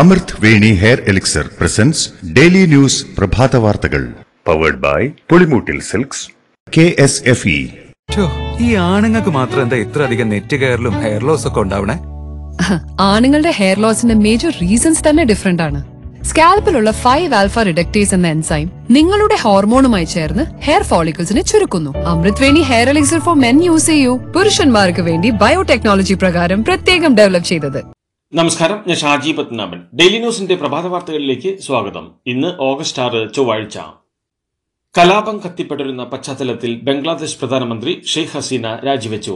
അമൃത് Veni hair elixir presents daily news പ്രഭാത വാർത്തകൾ powered by Pulimoottil silks K S F E ഈ ആണുങ്ങൾക്ക് മാത്രം എന്താ ഇത്ര അധികം നെറ്റ് കെയറിലും ഹെയർ ലോസ് ഒക്കെ ഉണ്ടാവണേ ആണുങ്ങളുടെ ഹെയർ ലോസിന്റെ മേജർ റീസൺസ് തന്നെ ഡിഫറെന്റ് ആണ് സ്കാൽപ്പിലുള്ള ഫൈവ് ആൽഫ റിഡക്റ്റേസ് എന്ന എൻസൈം നിങ്ങളുടെ ഹോർമോണുമായി ചേർന്ന് ഹെയർ ഫോളിക്കിൾസിനെ ചുരുക്കുന്നു Amritveni hair elixir for men use ചെയ്യൂ പുരുഷന്മാർക്ക് വേണ്ടി ബയോടെക്നോളജി പ്രകാരം പ്രത്യേകം ഡെവലപ്പ് ചെയ്തത് നമസ്കാരം ഞാൻ ഷാജി പത്മനാഭൻ ഡെയിലി ന്യൂസിന്റെ പ്രഭാത വാർത്തകളിലേക്ക് സ്വാഗതം ഇന്ന് ഓഗസ്റ്റ് ആറ് ചൊവ്വാഴ്ച കലാപം കത്തിപ്പെടരുന്ന പശ്ചാത്തലത്തിൽ ബംഗ്ലാദേശ് പ്രധാനമന്ത്രി ഷെയ്ഖ് ഹസീന രാജിവെച്ചു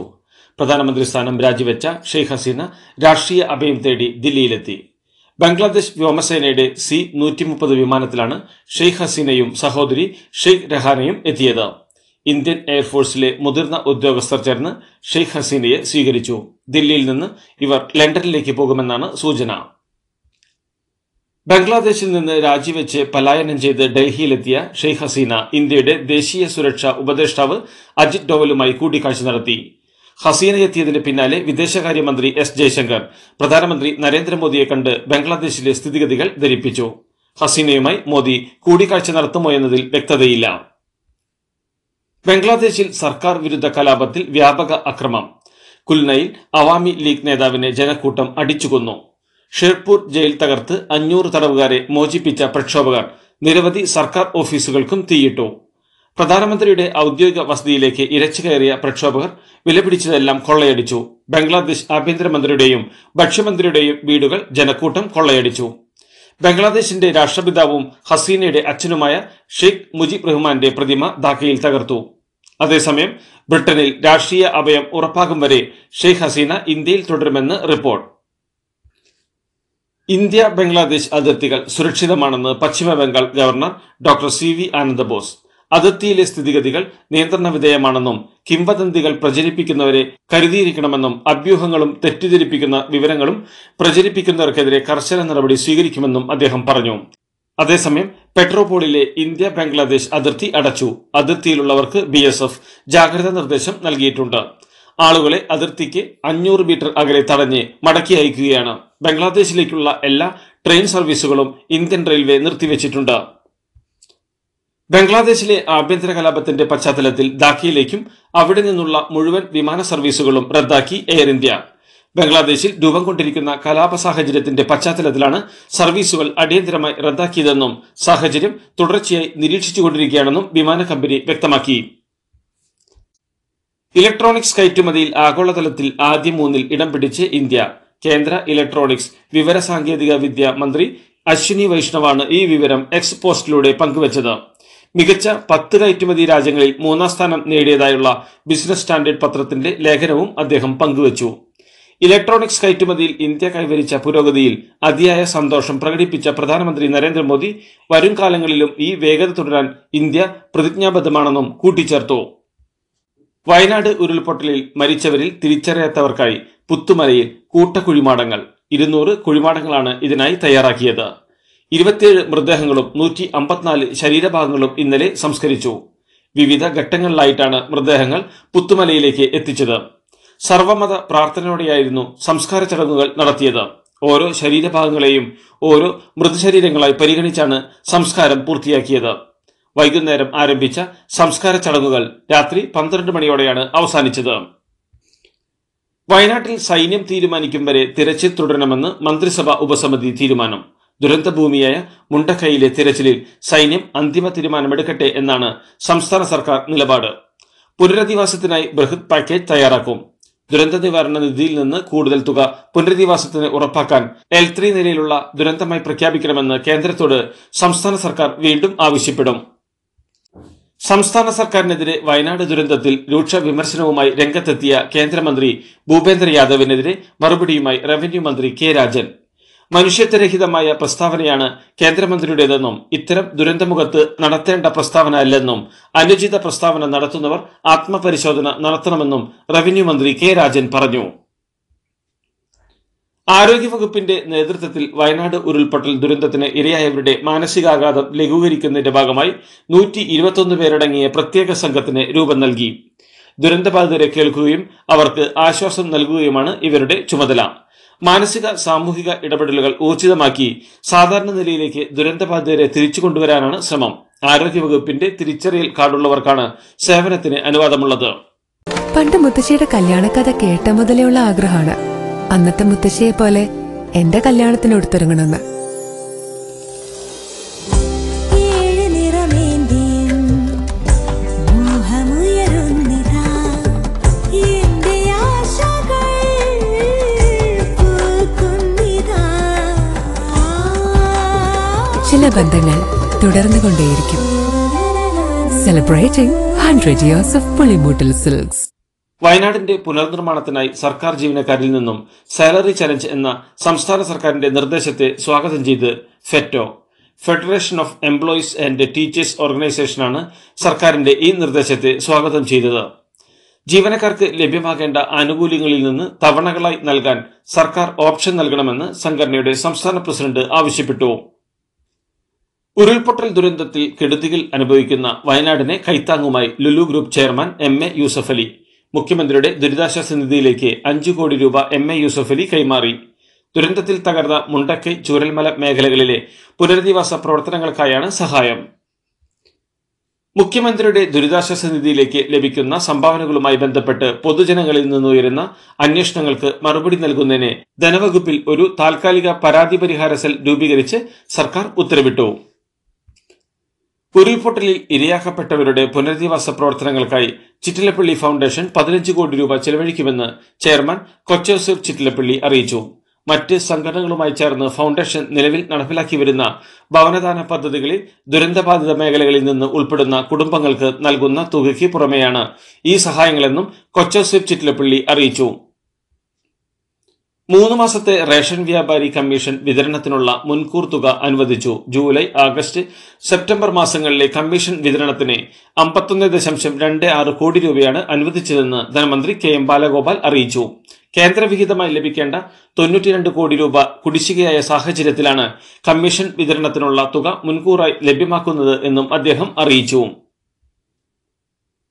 പ്രധാനമന്ത്രി സ്ഥാനം രാജിവെച്ച ഷെയ്ഖ് ഹസീന രാഷ്ട്രീയ അഭയം തേടി ദില്ലിയിലെത്തി ബംഗ്ലാദേശ് വ്യോമസേനയുടെ സി നൂറ്റിമുപ്പത് വിമാനത്തിലാണ് ഷെയ്ഖ് ഹസീനയും സഹോദരി ഷെയ്ഖ് രഹാനയും എത്തിയത് ഇന്ത്യൻ എയർഫോഴ്സിലെ മുതിർന്ന ഉദ്യോഗസ്ഥർ ചേർന്ന് ഷെയ്ഖ് ഹസീനയെ സ്വീകരിച്ചു ദില്ലിയിൽ നിന്ന് ഇവർ ലണ്ടനിലേക്ക് പോകുമെന്നാണ് സൂചന ബംഗ്ലാദേശിൽ നിന്ന് രാജിവെച്ച് പലായനം ചെയ്ത് ഡൽഹിയിലെത്തിയ ഷെയ്ഖ് ഹസീന ഇന്ത്യയുടെ ദേശീയ സുരക്ഷാ ഉപദേഷ്ടാവ് അജിത് ഡോവലുമായി കൂടിക്കാഴ്ച നടത്തി ഹസീനയെത്തിയതിന് പിന്നാലെ വിദേശകാര്യമന്ത്രി എസ് ജയശങ്കർ പ്രധാനമന്ത്രി നരേന്ദ്രമോദിയെ കണ്ട് ബംഗ്ലാദേശിലെ സ്ഥിതിഗതികൾ ധരിപ്പിച്ചു ഹസീനയുമായി മോദി കൂടിക്കാഴ്ച നടത്തുമോ എന്നതിൽ വ്യക്തതയില്ല ബംഗ്ലാദേശിൽ സർക്കാർ വിരുദ്ധ കലാപത്തിൽ വ്യാപക അക്രമം കുൽനയിൽ അവാമി ലീഗ് നേതാവിനെ ജനക്കൂട്ടം അടിച്ചുകൊന്നു ഷേർപൂർ ജയിൽ തകർത്ത് അഞ്ഞൂറ് തടവുകാരെ മോചിപ്പിച്ച പ്രക്ഷോഭകർ നിരവധി സർക്കാർ ഓഫീസുകൾക്കും തീയിട്ടു പ്രധാനമന്ത്രിയുടെ ഔദ്യോഗിക വസതിയിലേക്ക് ഇരച്ചു കയറിയ പ്രക്ഷോഭകർ വിലപിടിച്ചതെല്ലാം കൊള്ളയടിച്ചു ബംഗ്ലാദേശ് ആഭ്യന്തരമന്ത്രിയുടെയും ഭക്ഷ്യമന്ത്രിയുടെയും വീടുകൾ ജനക്കൂട്ടം കൊള്ളയടിച്ചു ബംഗ്ലാദേശിന്റെ രാഷ്ട്രപിതാവും ഹസീനയുടെ അച്ഛനുമായ ഷെയ്ഖ് മുജീബ് റഹ്മാന്റെ പ്രതിമ ധാക്കയിൽ തകർത്തു അതേസമയം ബ്രിട്ടനിൽ രാഷ്ട്രീയ അഭയം ഉറപ്പാകും വരെ ഷെയ്ഖ് ഹസീന ഇന്ത്യയിൽ തുടരുമെന്ന് റിപ്പോർട്ട് ഇന്ത്യ ബംഗ്ലാദേശ് അതിർത്തികൾ സുരക്ഷിതമാണെന്ന് പശ്ചിമ Bengal governor doctor C V Ananda Bose അതിർത്തിയിലെ സ്ഥിതിഗതികൾ നിയന്ത്രണ വിധേയമാണെന്നും കിംവദന്തികൾ പ്രചരിപ്പിക്കുന്നവരെ കരുതിയിരിക്കണമെന്നും അഭ്യൂഹങ്ങളും തെറ്റിദ്ധരിപ്പിക്കുന്ന വിവരങ്ങളും പ്രചരിപ്പിക്കുന്നവർക്കെതിരെ കർശന നടപടി സ്വീകരിക്കുമെന്നും അദ്ദേഹം പറഞ്ഞു അതേസമയം പെട്രോപോളിലെ ഇന്ത്യ ബംഗ്ലാദേശ് അതിർത്തി അടച്ചു അതിർത്തിയിലുള്ളവർക്ക് ബി എസ് എഫ് ജാഗ്രതാ നിർദ്ദേശം നൽകിയിട്ടുണ്ട് ആളുകളെ അതിർത്തിക്ക് അഞ്ഞൂറ് മീറ്റർ അകലെ തടഞ്ഞ് മടക്കി അയക്കുകയാണ് ബംഗ്ലാദേശിലേക്കുള്ള എല്ലാ ട്രെയിൻ സർവീസുകളും ഇന്ത്യൻ റെയിൽവേ നിർത്തിവച്ചിട്ടുണ്ട് ബംഗ്ലാദേശിലെ ആഭ്യന്തര കലാപത്തിന്റെ പശ്ചാത്തലത്തിൽ ധാക്കയിലേക്കും അവിടെ നിന്നുള്ള മുഴുവൻ വിമാന സർവീസുകളും റദ്ദാക്കി എയർ ഇന്ത്യ ബംഗ്ലാദേശിൽ രൂപം കൊണ്ടിരിക്കുന്ന കലാപ സാഹചര്യത്തിന്റെ പശ്ചാത്തലത്തിലാണ് സർവീസുകൾ അടിയന്തരമായി റദ്ദാക്കിയതെന്നും സാഹചര്യം തുടർച്ചയായി നിരീക്ഷിച്ചുകൊണ്ടിരിക്കുകയാണെന്നും വിമാന കമ്പനി വ്യക്തമാക്കി ഇലക്ട്രോണിക്സ് കയറ്റുമതിയിൽ ആഗോളതലത്തിൽ ആദ്യ മൂന്നിൽ ഇടം പിടിച്ച് ഇന്ത്യ കേന്ദ്ര ഇലക്ട്രോണിക്സ് സാങ്കേതിക വിദ്യ മന്ത്രി അശ്വിനി വൈഷ്ണവാണ് ഈ വിവരം എക്സ് പോസ്റ്റിലൂടെ പങ്കുവച്ചത് മികച്ച പത്ത് കയറ്റുമതി രാജ്യങ്ങളിൽ മൂന്നാം സ്ഥാനം നേടിയതായുള്ള ബിസിനസ് സ്റ്റാൻഡേർഡ് പത്രത്തിന്റെ ലേഖനവും അദ്ദേഹം പങ്കുവച്ചു ഇലക്ട്രോണിക്സ് കയറ്റുമതിയിൽ ഇന്ത്യ കൈവരിച്ച പുരോഗതിയിൽ അതിയായ സന്തോഷം പ്രകടിപ്പിച്ച പ്രധാനമന്ത്രി നരേന്ദ്രമോദി വരും കാലങ്ങളിലും ഈ വേഗത തുടരാൻ ഇന്ത്യ പ്രതിജ്ഞാബദ്ധമാണെന്നും കൂട്ടിച്ചേർത്തു വയനാട് ഉരുൾപൊട്ടലിൽ മരിച്ചവരിൽ തിരിച്ചറിയാത്തവർക്കായി പുത്തുമലയിൽ കൂട്ടക്കുഴിമാടങ്ങൾ ഇരുന്നൂറ് കുഴിമാടങ്ങളാണ് ഇതിനായി തയ്യാറാക്കിയത് ഇരുപത്തിയേഴ് മൃതദേഹങ്ങളും നൂറ്റി അമ്പത്തിനാല് ശരീരഭാഗങ്ങളും ഇന്നലെ സംസ്കരിച്ചു വിവിധ ഘട്ടങ്ങളിലായിട്ടാണ് മൃതദേഹങ്ങൾ പുത്തുമലയിലേക്ക് എത്തിച്ചത് സർവമത പ്രാർത്ഥനയോടെയായിരുന്നു സംസ്കാര ചടങ്ങുകൾ നടത്തിയത് ഓരോ ശരീരഭാഗങ്ങളെയും ഓരോ മൃതശരീരങ്ങളായി പരിഗണിച്ചാണ് സംസ്കാരം പൂർത്തിയാക്കിയത് വൈകുന്നേരം ആരംഭിച്ച സംസ്കാര ചടങ്ങുകൾ രാത്രി പന്ത്രണ്ട് മണിയോടെയാണ് അവസാനിച്ചത് വയനാട്ടിൽ സൈന്യം തീരുമാനിക്കും വരെ തിരച്ചിൽ തുടരണമെന്ന് മന്ത്രിസഭാ ഉപസമിതി തീരുമാനം ദുരന്തഭൂമിയായ മുണ്ടക്കൈയിലെ തിരച്ചിലിൽ സൈന്യം അന്തിമ തീരുമാനമെടുക്കട്ടെ എന്നാണ് സംസ്ഥാന സർക്കാർ നിലപാട് പുനരധിവാസത്തിനായി ബൃഹത് പാക്കേജ് തയ്യാറാക്കും ദുരന്ത നിവാരണ നിധിയിൽ നിന്ന് കൂടുതൽ തുക പുനരധിവാസത്തിന് ഉറപ്പാക്കാൻ എൽ ത്രീ നിലയിലുള്ള ദുരന്തമായി പ്രഖ്യാപിക്കണമെന്ന് കേന്ദ്രത്തോട് സംസ്ഥാന സർക്കാർ വീണ്ടും ആവശ്യപ്പെടും സംസ്ഥാന സർക്കാരിനെതിരെ വയനാട് ദുരന്തത്തിൽ രൂക്ഷ വിമർശനവുമായി രംഗത്തെത്തിയ കേന്ദ്രമന്ത്രി ഭൂപേന്ദ്ര യാദവിനെതിരെ മറുപടിയുമായി റവന്യൂ മന്ത്രി കെ രാജൻ മനുഷ്യത്വരഹിതമായ പ്രസ്താവനയാണ് കേന്ദ്രമന്ത്രിയുടേതെന്നും ഇത്തരം ദുരന്തമുഖത്ത് നടത്തേണ്ട പ്രസ്താവന അല്ലെന്നും അനുചിത പ്രസ്താവന നടത്തുന്നവർ ആത്മപരിശോധന നടത്തണമെന്നും റവന്യൂ മന്ത്രി കെ രാജൻ പറഞ്ഞു ആരോഗ്യവകുപ്പിന്റെ നേതൃത്വത്തിൽ വയനാട് ഉരുൾപൊട്ടൽ ദുരന്തത്തിന് ഇരയായവരുടെ മാനസികാഘാതം ലഘൂകരിക്കുന്നതിന്റെ ഭാഗമായി നൂറ്റി ഇരുപത്തൊന്ന് പേരടങ്ങിയ പ്രത്യേക സംഘത്തിന് രൂപം നൽകി ദുരന്തബാധിതരെ കേൾക്കുകയും അവർക്ക് ആശ്വാസം നൽകുകയുമാണ് ഇവരുടെ ചുമതല മാനസിക സാമൂഹിക ഇടപെടലുകൾ ഊർജിതമാക്കി സാധാരണ നിലയിലേക്ക് ദുരന്തബാധിതരെ തിരിച്ചു കൊണ്ടുവരാനാണ് ശ്രമം ആരോഗ്യവകുപ്പിന്റെ തിരിച്ചറിയൽ കാർഡുള്ളവർക്കാണ് സേവനത്തിന് അനുവാദമുള്ളത് പണ്ട് മുത്തശ്ശിയുടെ കല്യാണക്കഥ കേട്ട ഉള്ള ആഗ്രഹമാണ് അന്നത്തെ മുത്തശ്ശിയെ പോലെ എന്റെ കല്യാണത്തിന് എടുത്തിറങ്ങണമെന്ന് ബന്ധങ്ങൾ തുടർന്നു കൊണ്ടേയിരിക്കും celebrating hundred years of Pulimoottil silks വയനാടിന്റെ പുനർനിർമ്മാണത്തിനായി സർക്കാർ ജീവനക്കാരിൽ നിന്നും സാലറി ചലഞ്ച് എന്ന സംസ്ഥാന സർക്കാരിന്റെ നിർദ്ദേശത്തെ സ്വാഗതം ചെയ്ത് FETO federation of employees and teachers ഓർഗനൈസേഷനാണ് സർക്കാരിന്റെ ഈ നിർദ്ദേശത്തെ സ്വാഗതം ചെയ്തത് ജീവനക്കാർക്ക് ലഭ്യമാകേണ്ട ആനുകൂല്യങ്ങളിൽ നിന്ന് തവണകളായി നൽകാൻ സർക്കാർ ഓപ്ഷൻ നൽകണമെന്ന് സംഘടനയുടെ സംസ്ഥാന പ്രസിഡന്റ് ആവശ്യപ്പെട്ടു ഉരുൾപൊട്ടൽ ദുരന്തത്തിൽ കെടുതികൾ അനുഭവിക്കുന്ന വയനാടിനെ കൈത്താങ്ങുമായി Lulu group chairman M A Yusuff Ali മുഖ്യമന്ത്രിയുടെ ദുരിതാശ്വാസ നിധിയിലേക്ക് അഞ്ചു കോടി രൂപ എം എ യൂസഫ് അലി കൈമാറി ദുരന്തത്തിൽ തകർന്ന മുണ്ടക്കൈ ചൂരൽമല മേഖലകളിലെ പുനരധിവാസ പ്രവർത്തനങ്ങൾക്കായാണ് സഹായം മുഖ്യമന്ത്രിയുടെ ദുരിതാശ്വാസ നിധിയിലേക്ക് ലഭിക്കുന്ന സംഭാവനകളുമായി ബന്ധപ്പെട്ട് പൊതുജനങ്ങളിൽ നിന്നുയരുന്ന അന്വേഷണങ്ങൾക്ക് മറുപടി നൽകുന്നതിന് ധനവകുപ്പിൽ ഒരു താൽക്കാലിക പരാതി പരിഹാര സെൽ രൂപീകരിച്ച് സർക്കാർ ഉത്തരവിട്ടു ഉരുൾപൊട്ടലിൽ ഇരയാക്കപ്പെട്ടവരുടെ പുനരധിവാസ പ്രവർത്തനങ്ങൾക്കായി ചിറ്റിലപ്പള്ളി ഫൗണ്ടേഷൻ പതിനഞ്ച് കോടി രൂപ ചെലവഴിക്കുമെന്ന് ചെയർമാൻ കൊച്ചോസൂർ ചിറ്റിലപ്പള്ളി അറിയിച്ചു മറ്റ് സംഘടനകളുമായി ചേർന്ന് ഫൗണ്ടേഷൻ നിലവിൽ നടപ്പിലാക്കി വരുന്ന ഭവനദാന പദ്ധതികളിൽ ദുരന്തബാധിത മേഖലകളിൽ നിന്ന് ഉൾപ്പെടുന്ന കുടുംബങ്ങൾക്ക് നൽകുന്ന തുകയ്ക്ക് പുറമെയാണ് ഈ സഹായങ്ങളെന്നും കൊച്ചോസൂർ ചിറ്റിലപ്പള്ളി അറിയിച്ചു മൂന്ന് മാസത്തെ റേഷൻ വ്യാപാരി കമ്മീഷൻ വിതരണത്തിനുള്ള മുൻകൂർ തുക അനുവദിച്ചു ജൂലൈ ആഗസ്റ്റ് സെപ്റ്റംബർ മാസങ്ങളിലെ കമ്മീഷൻ വിതരണത്തിന് അമ്പത്തൊന്ന് ദശാംശം രണ്ട് ആറ് കോടി രൂപയാണ് അനുവദിച്ചതെന്ന് ധനമന്ത്രി കെ എം ബാലഗോപാൽ അറിയിച്ചു കേന്ദ്രവിഹിതമായി ലഭിക്കേണ്ട തൊണ്ണൂറ്റിരണ്ട് കോടി രൂപ കുടിശ്ശികയായ സാഹചര്യത്തിലാണ് കമ്മീഷൻ വിതരണത്തിനുള്ള തുക മുൻകൂറായി ലഭ്യമാക്കുന്നത് എന്നും അദ്ദേഹം അറിയിച്ചു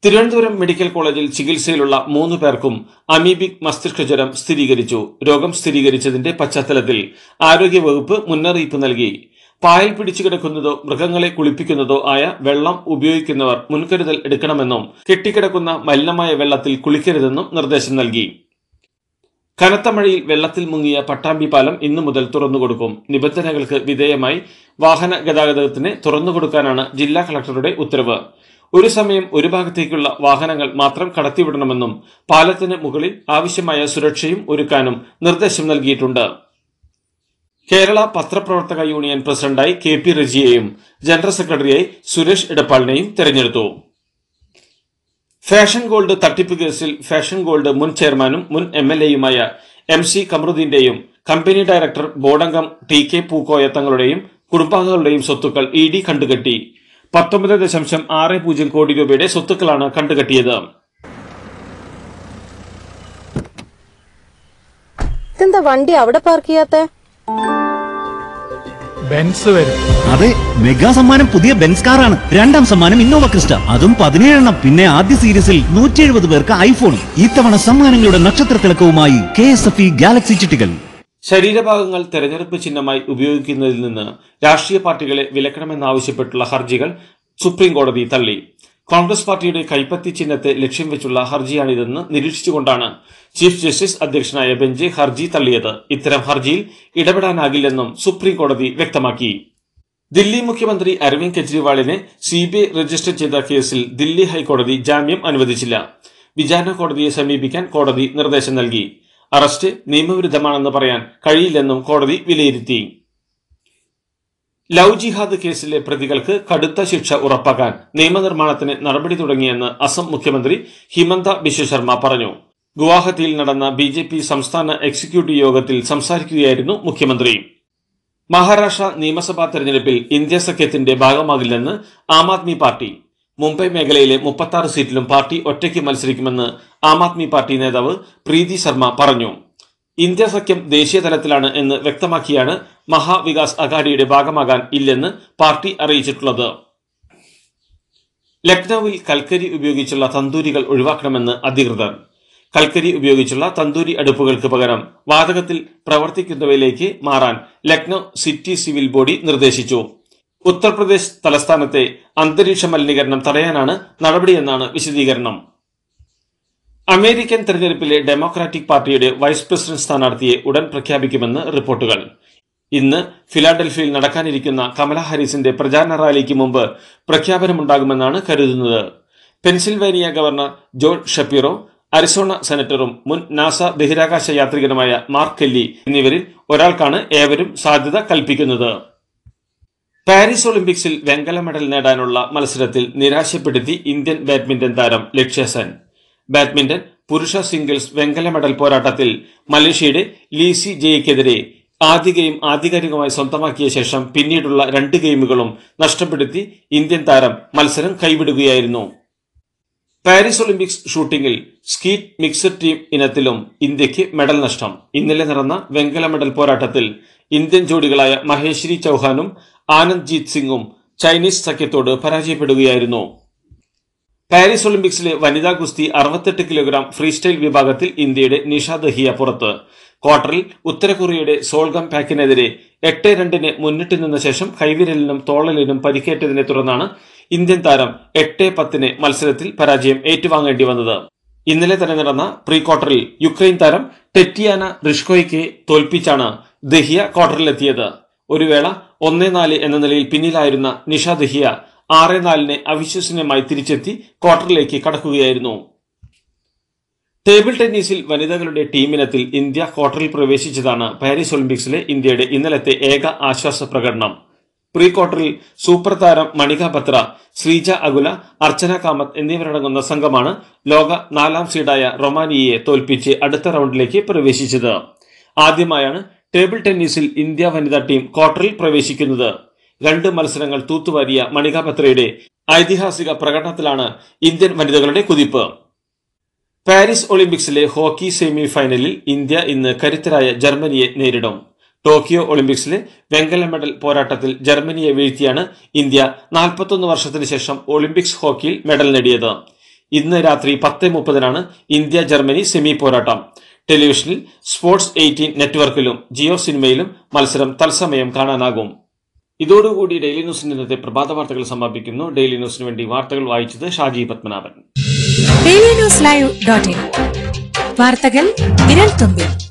തിരുവനന്തപുരം മെഡിക്കൽ കോളേജിൽ ചികിത്സയിലുള്ള മൂന്ന് പേർക്കും അമീബിക് മസ്തിഷ്കജ്വരം സ്ഥിരീകരിച്ചു രോഗം സ്ഥിരീകരിച്ചതിന്റെ പശ്ചാത്തലത്തിൽ ആരോഗ്യവകുപ്പ് മുന്നറിയിപ്പ് നൽകി പായൽ പിടിച്ചു കിടക്കുന്നതോ മൃഗങ്ങളെ കുളിപ്പിക്കുന്നതോ ആയ വെള്ളം ഉപയോഗിക്കുന്നവർ മുൻകരുതൽ എടുക്കണമെന്നും കെട്ടിക്കിടക്കുന്ന മലിനമായ വെള്ളത്തിൽ കുളിക്കരുതെന്നും നിർദ്ദേശം നൽകി കനത്ത മഴയിൽ വെള്ളത്തിൽ മുങ്ങിയ പട്ടാമ്പി പാലം ഇന്നു മുതൽ തുറന്നുകൊടുക്കും നിബന്ധനകൾക്ക് വിധേയമായി വാഹന ഗതാഗതത്തിന് തുറന്നുകൊടുക്കാനാണ് ജില്ലാ കളക്ടറുടെ ഉത്തരവ് ഒരു സമയം ഒരു ഭാഗത്തേക്കുള്ള വാഹനങ്ങൾ മാത്രം കടത്തിവിടണമെന്നും പാലത്തിന് മുകളിൽ ആവശ്യമായ സുരക്ഷയും ഒരുക്കാനും നിർദ്ദേശം നൽകിയിട്ടുണ്ട് കേരള പത്രപ്രവർത്തക യൂണിയൻ പ്രസിഡന്റായി കെ പി റജിയെയും ജനറൽ സെക്രട്ടറിയായി സുരേഷ് ഇടപ്പാളിനെയും തെരഞ്ഞെടുത്തു ഫാഷൻ ഗോൾഡ് തട്ടിപ്പ് കേസിൽ ഫാഷൻ ഗോൾഡ് മുൻ ചെയർമാനും മുൻ എം എൽ എയുമായ എം സി കമറുദ്ദീന്റെയും കമ്പനി ഡയറക്ടർ ബോർഡംഗം ടി കെ പൂക്കോയ തങ്ങളുടെയും കുടുംബാംഗങ്ങളുടെയും സ്വത്തുക്കൾ ഇ ഡി കണ്ടുകെട്ടി പത്തൊമ്പത് ദശാംശം ആറ് പൂജ്യം കോടി രൂപയുടെ സ്വത്തുക്കളാണ് കണ്ടുകെട്ടിയത് എന്താ വണ്ടി അവിടെ പാർക്ക് ബെൻസ് വരും അതെ മെഗാ സമ്മാനം പുതിയ ബെൻസ് കാറാണ് രണ്ടാം സമ്മാനം ഇന്നോവ ക്രിസ്റ്റ അതും പതിനേഴെണ്ണം പിന്നെ ആദ്യ സീരീസിൽ നൂറ്റി എഴുപത് പേർക്ക് ഐഫോൺ ഇത്തവണ സമ്മാനങ്ങളുടെ നക്ഷത്ര തിളക്കവുമായി K S F E galaxy ചിട്ടികൾ ശരീരഭാഗങ്ങൾ തെരഞ്ഞെടുപ്പ് ചിഹ്നമായി ഉപയോഗിക്കുന്നതിൽ നിന്ന് രാഷ്ട്രീയ പാർട്ടികളെ വിലക്കണമെന്നാവശ്യപ്പെട്ടുള്ള ഹർജികൾ സുപ്രീം കോടതി തള്ളി കോൺഗ്രസ് പാർട്ടിയുടെ കൈപ്പത്തി ചിഹ്നത്തെ ലക്ഷ്യം വെച്ചുള്ള ഹർജിയാണിതെന്ന് നിരീക്ഷിച്ചുകൊണ്ടാണ് ചീഫ് ജസ്റ്റിസ് അധ്യക്ഷനായ ബെഞ്ച് ഹർജി തള്ളിയത് ഇത്തരം ഹർജിയിൽ ഇടപെടാനാകില്ലെന്നും സുപ്രീം കോടതി വ്യക്തമാക്കി ദില്ലി മുഖ്യമന്ത്രി അരവിന്ദ് കെജ്രിവാളിനെ സി ബി ഐ രജിസ്റ്റർ ചെയ്ത കേസിൽ ദില്ലി ഹൈക്കോടതി ജാമ്യം അനുവദിച്ചില്ല വിചാരണ കോടതിയെ സമീപിക്കാൻ കോടതി നിർദ്ദേശം നൽകി അറസ്റ്റ് നിയമവിരുദ്ധമാണെന്ന് പറയാൻ കഴിയില്ലെന്നും കോടതി വിലയിരുത്തി ലവ് ജിഹാദ് കേസിലെ പ്രതികൾക്ക് കടുത്ത ശിക്ഷ ഉറപ്പാക്കാൻ നിയമനിർമ്മാണത്തിന് നടപടി തുടങ്ങിയെന്ന് അസം മുഖ്യമന്ത്രി ഹിമന്ത ബിശ്വ ശർമ്മ പറഞ്ഞു ഗുവാഹത്തിയിൽ നടന്ന ബി ജെ പി സംസ്ഥാന എക്സിക്യൂട്ടീവ് യോഗത്തിൽ സംസാരിക്കുകയായിരുന്നു മുഖ്യമന്ത്രി മഹാരാഷ്ട്ര നിയമസഭാ തെരഞ്ഞെടുപ്പിൽ ഇന്ത്യ സഖ്യത്തിന്റെ ഭാഗമാകില്ലെന്ന് ആം ആദ്മി പാർട്ടി മുംബൈ മേഖലയിലെ മുപ്പത്താറ് സീറ്റിലും പാർട്ടി ഒറ്റയ്ക്ക് മത്സരിക്കുമെന്ന് ആം ആദ്മി പാർട്ടി നേതാവ് പ്രീതി ശർമ്മ പറഞ്ഞു ഇന്ത്യ സഖ്യം ദേശീയ തലത്തിലാണ് എന്ന് വ്യക്തമാക്കിയാണ് മഹാവികാസ് അഘാഡിയുടെ ഭാഗമാകാൻ ഇല്ലെന്ന് പാർട്ടി അറിയിച്ചിട്ടുള്ളത് ലക്നൌവിൽ കൽക്കരി ഉപയോഗിച്ചുള്ള തന്തൂരികൾ ഒഴിവാക്കണമെന്ന് അധികൃതർ കൽക്കരി ഉപയോഗിച്ചുള്ള തന്തൂരി അടുപ്പുകൾക്ക് പകരം വാതകത്തിൽ പ്രവർത്തിക്കുന്നവയിലേക്ക് മാറാൻ ലക്നൌ സിറ്റി സിവിൽ ബോഡി നിർദ്ദേശിച്ചു ഉത്തർപ്രദേശ് തലസ്ഥാനത്തെ അന്തരീക്ഷ മലിനീകരണം തടയാനാണ് നടപടിയെന്നാണ് വിശദീകരണം അമേരിക്കൻ തെരഞ്ഞെടുപ്പിലെ ഡെമോക്രാറ്റിക് പാർട്ടിയുടെ വൈസ് പ്രസിഡന്റ് സ്ഥാനാർത്ഥിയെ ഉടൻ പ്രഖ്യാപിക്കുമെന്ന് റിപ്പോർട്ടുകൾ ഇന്ന് ഫിലാഡൽഫിയയിൽ നടക്കാനിരിക്കുന്ന കമല ഹാരിസിന്റെ പ്രചാരണ റാലിക്ക് മുമ്പ് പ്രഖ്യാപനമുണ്ടാകുമെന്നാണ് കരുതുന്നത് Pennsylvania governor John Shapiro Arizona സെനറ്ററും മുൻ നാസ ബഹിരാകാശ യാത്രികനുമായ മാർക്ക് കെല്ലി എന്നിവരിൽ ഒരാൾക്കാണ് ഏവരും സാധ്യത കൽപ്പിക്കുന്നത് പാരീസ് ഒളിമ്പിക്സിൽ വെങ്കല മെഡൽ നേടാനുള്ള മത്സരത്തിൽ നിരാശപ്പെടുത്തി ഇന്ത്യൻ ബാഡ്മിന്റൺ താരം ലക്ഷ്യസൻ ബാഡ്മിന്റൺ പുരുഷ സിംഗിൾസ് വെങ്കല മെഡൽ പോരാട്ടത്തിൽ മലേഷ്യയുടെ ലീസി ജെയ്ക്കെതിരെ ആദ്യ ഗെയിം ആധികാരികമായി സ്വന്തമാക്കിയ ശേഷം പിന്നീടുള്ള രണ്ട് ഗെയിമുകളും നഷ്ടപ്പെടുത്തി ഇന്ത്യൻ താരം മത്സരം കൈവിടുകയായിരുന്നു പാരീസ് ഒളിമ്പിക്സ് ഷൂട്ടിംഗിൽ സ്കീറ്റ് മിക്സഡ് ടീം ഇനത്തിലും ഇന്ത്യക്ക് മെഡൽ നഷ്ടം ഇന്നലെ നടന്ന വെങ്കല മെഡൽ പോരാട്ടത്തിൽ ഇന്ത്യൻ ജോഡികളായ മഹേശ്വരി ചൌഹാനും ആനന്ദ്ജീത് സിംഗും ചൈനീസ് സഖ്യത്തോട് പരാജയപ്പെടുകയായിരുന്നു പാരീസ് ഒളിമ്പിക്സിലെ വനിതാ ഗുസ്തി അറുപത്തെട്ട് കിലോഗ്രാം ഫ്രീസ്റ്റൈൽ വിഭാഗത്തിൽ ഇന്ത്യയുടെ നിഷ ദഹിയ പുറത്ത് ക്വാർട്ടറിൽ ഉത്തരകൊറിയയുടെ സോൾഗം പാക്കിനെതിരെ എട്ട് രണ്ടിന് മുന്നിട്ട് നിന്ന ശേഷം കൈവിരലിനും തോളലിനും പരിക്കേറ്റതിനെ തുടർന്നാണ് ഇന്ത്യൻ താരം എട്ട് പത്തിന് മത്സരത്തിൽ പരാജയം ഏറ്റുവാങ്ങേണ്ടി വന്നത് ഇന്നലെ തന്നെ നടന്ന പ്രീ ക്വാർട്ടറിൽ യുക്രൈൻ താരം ടെറ്റിയാന റിഷ്കോയ്ക്ക് തോൽപ്പിച്ചാണ് ദഹിയ ക്വാർട്ടറിലെത്തിയത് ഒരു വേള ഒന്നേ നാല് എന്ന നിലയിൽ പിന്നിലായിരുന്ന നിഷ ദഹിയ ആറേ നാലിനെ അവിശ്വസനീയമായി തിരിച്ചെത്തി ക്വാർട്ടറിലേക്ക് കടക്കുകയായിരുന്നു ടേബിൾ ടെന്നീസിൽ വനിതകളുടെ ടീമിനത്തിൽ ഇന്ത്യ ക്വാർട്ടറിൽ പ്രവേശിച്ചതാണ് പാരീസ് ഒളിമ്പിക്സിലെ ഇന്ത്യയുടെ ഇന്നലത്തെ ഏക ആശ്വാസ പ്രകടനം പ്രീ ക്വാർട്ടറിൽ സൂപ്പർ താരം മണിക ബത്ര ശ്രീജ അകുല അർച്ചന കാമത്ത് എന്നിവരടങ്ങുന്ന സംഘമാണ് ലോക നാലാം സീഡായ റൊമാനിയയെ തോൽപ്പിച്ച് അടുത്ത റൗണ്ടിലേക്ക് പ്രവേശിച്ചത് ആദ്യമായാണ് ടേബിൾ ടെന്നീസിൽ ഇന്ത്യ വനിതാ ടീം ക്വാർട്ടറിൽ പ്രവേശിക്കുന്നത് രണ്ട് മത്സരങ്ങൾ തൂത്തുവാരിയ മണിക ബത്രയുടെ ഐതിഹാസിക പ്രകടനത്തിലാണ് ഇന്ത്യൻ വനിതകളുടെ കുതിപ്പ് പാരീസ് ഒളിമ്പിക്സിലെ ഹോക്കി സെമി ഫൈനലിൽ ഇന്ത്യ ഇന്ന് കരുത്തരായ ജർമ്മനിയെ നേരിടും ടോക്കിയോ ഒളിമ്പിക്സിലെ വെങ്കല മെഡൽ പോരാട്ടത്തിൽ ജർമ്മനിയെ വീഴ്ത്തിയാണ് ഇന്ത്യ നാൽപ്പത്തൊന്ന് വർഷത്തിന് ശേഷം ഒളിമ്പിക്സ് ഹോക്കിയിൽ മെഡൽ നേടിയത് ഇന്ന് രാത്രി പത്ത് മുപ്പതിനാണ് ഇന്ത്യ ജർമ്മനി സെമി പോരാട്ടം ടെലിവിഷനിൽ സ്പോർട്സ് എയ്റ്റീൻ നെറ്റ്വർക്കിലും ജിയോ സിനിമയിലും മത്സരം തത്സമയം കാണാനാകും ഇതോടുകൂടി ഡെയിലി ന്യൂസിന്റെ ഇന്നത്തെ പ്രഭാത വാർത്തകൾ സമാപിക്കുന്നു ഡെയിലി ന്യൂസിന് വേണ്ടി വാർത്തകൾ വായിച്ചത് Shaji Padmanabhan daily news live dot in വാർത്തകൾ വിരൽ തുമ്പിൽ